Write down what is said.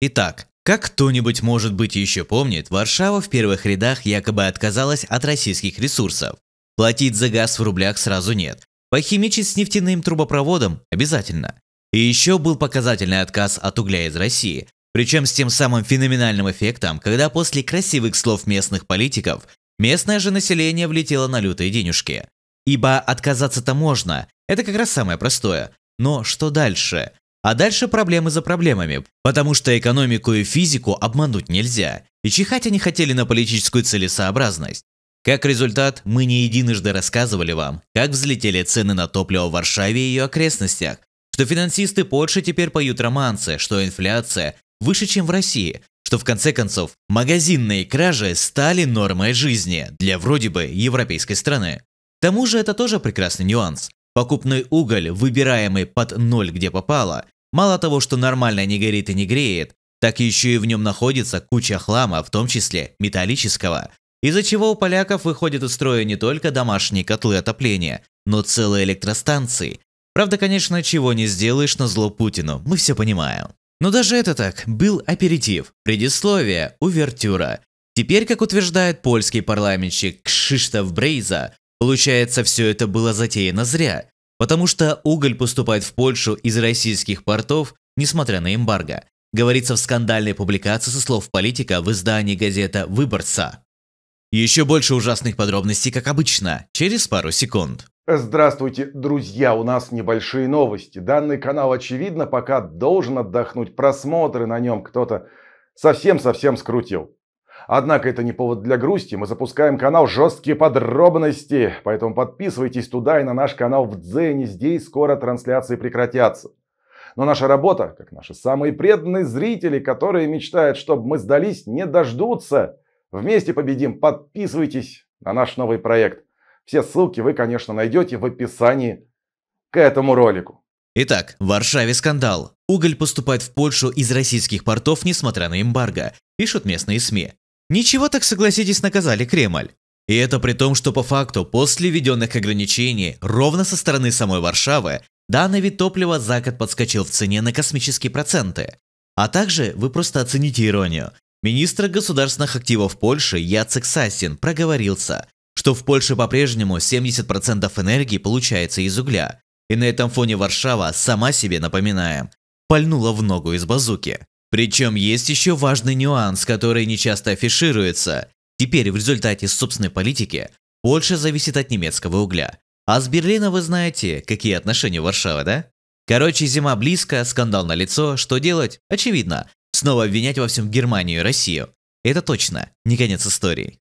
Итак, как кто-нибудь, может быть, еще помнит, Варшава в первых рядах якобы отказалась от российских ресурсов. Платить за газ в рублях сразу нет. Похимичить с нефтяным трубопроводом – обязательно. И еще был показательный отказ от угля из России. Причем с тем самым феноменальным эффектом, когда после красивых слов местных политиков, местное же население влетело на лютые денежки. Ибо отказаться-то можно, это как раз самое простое. Но что дальше? А дальше проблемы за проблемами, потому что экономику и физику обмануть нельзя, и чихать они хотели на политическую целесообразность. Как результат, мы не единожды рассказывали вам, как взлетели цены на топливо в Варшаве и ее окрестностях, что финансисты Польши теперь поют романсы, что инфляция выше, чем в России, что в конце концов магазинные кражи стали нормой жизни для вроде бы европейской страны. К тому же это тоже прекрасный нюанс. Покупной уголь, выбираемый под ноль где попало, Мало того, что нормально не горит и не греет, так еще и в нем находится куча хлама, в том числе металлического, из-за чего у поляков выходят из строя не только домашние котлы отопления, но целые электростанции. Правда, конечно, чего не сделаешь на зло Путину, мы все понимаем. Но даже это так, был аперитив, предисловие, увертюра. Теперь, как утверждает польский парламентщик Кшиштоф Брейза, получается, все это было затеяно зря. Потому что уголь поступает в Польшу из российских портов, несмотря на эмбарго, говорится в скандальной публикации со слов политика в издании газета «Выборца». Еще больше ужасных подробностей, как обычно, через пару секунд. Здравствуйте, друзья! У нас небольшие новости. Данный канал, очевидно, пока должен отдохнуть. Просмотры на нем кто-то совсем-совсем скрутил. Однако это не повод для грусти, мы запускаем канал «Жесткие подробности», поэтому подписывайтесь туда и на наш канал в Дзене, здесь скоро трансляции прекратятся. Но наша работа, как наши самые преданные зрители, которые мечтают, чтобы мы сдались, не дождутся. Вместе победим, подписывайтесь на наш новый проект. Все ссылки вы, конечно, найдете в описании к этому ролику. Итак, в Варшаве скандал. Уголь поступает в Польшу из российских портов, несмотря на эмбарго, пишут местные СМИ. Ничего так, согласитесь, наказали Кремль. И это при том, что по факту после введенных ограничений ровно со стороны самой Варшавы данный вид топлива за год подскочил в цене на космические проценты. А также, вы просто оцените иронию, министр государственных активов Польши Яцек Сасин проговорился, что в Польше по-прежнему 70% энергии получается из угля. И на этом фоне Варшава, сама себе напоминая пальнула в ногу из базуки. Причем есть еще важный нюанс, который нечасто афишируется. Теперь в результате собственной политики Польша зависит от немецкого угля. А с Берлина вы знаете, какие отношения Варшавы, да? Короче, зима близко, скандал на лицо, что делать? Очевидно, снова обвинять во всем Германию и Россию. Это точно, не конец истории.